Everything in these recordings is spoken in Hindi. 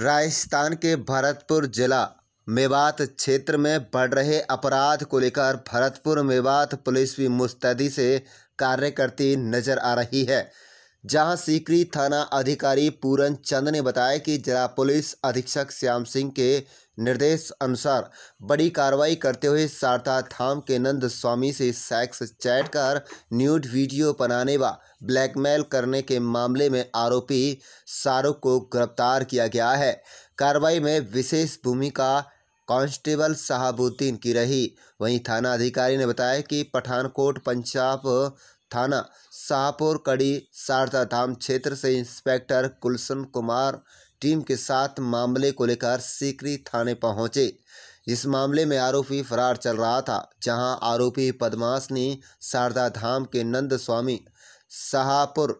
राजस्थान के भरतपुर जिला मेवात क्षेत्र में बढ़ रहे अपराध को लेकर भरतपुर मेवात पुलिस भी मुस्तैदी से कार्य करती नजर आ रही है जहां सीकरी थाना अधिकारी पूरन चंद ने बताया कि जिला पुलिस अधीक्षक श्याम सिंह के निर्देश अनुसार बड़ी कार्रवाई करते हुए सारथा थाम के नंद स्वामी से सेक्स चैट कर न्यूड वीडियो बनाने व ब्लैकमेल करने के मामले में आरोपी शाहरुख को गिरफ्तार किया गया है कार्रवाई में विशेष भूमिका कांस्टेबल शहाबुद्दीन की रही वहीं थाना अधिकारी ने बताया कि पठानकोट पंजाब थाना शाहपुर कड़ी शारदा धाम क्षेत्र से इंस्पेक्टर कुलसन कुमार टीम के साथ मामले को लेकर सीकरी थाने पहुंचे इस मामले में आरोपी फरार चल रहा था जहां आरोपी पदमाश ने शारदा धाम के नंद स्वामी शाहपुर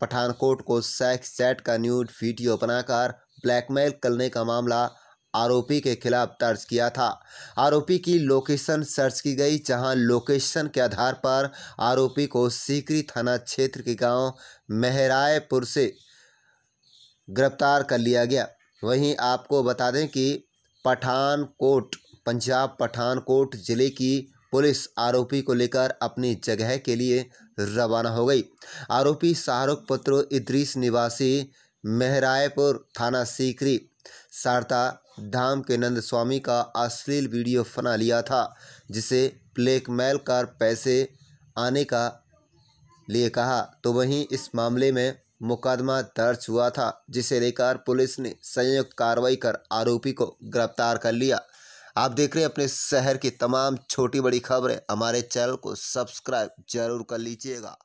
पठानकोट को सेक्स चैट का न्यूड वीडियो बनाकर ब्लैकमेल करने का मामला आरोपी के खिलाफ दर्ज किया था आरोपी की लोकेशन सर्च की गई जहां लोकेशन के आधार पर आरोपी को सीकरी थाना क्षेत्र के गांव मेहरायपुर से गिरफ्तार कर लिया गया वहीं आपको बता दें कि पठानकोट पंजाब पठानकोट ज़िले की पुलिस आरोपी को लेकर अपनी जगह के लिए रवाना हो गई आरोपी शाहरुख पुत्र इद्रीस निवासी मेहरायपुर थाना सीकरी सारता धाम के नंद स्वामी का अश्लील वीडियो फना लिया था जिसे ब्लैकमेल कर पैसे आने का लिए कहा तो वहीं इस मामले में मुकदमा दर्ज हुआ था जिसे लेकर पुलिस ने संयुक्त कार्रवाई कर आरोपी को गिरफ्तार कर लिया आप देख रहे हैं अपने शहर की तमाम छोटी बड़ी खबरें हमारे चैनल को सब्सक्राइब जरूर कर लीजिएगा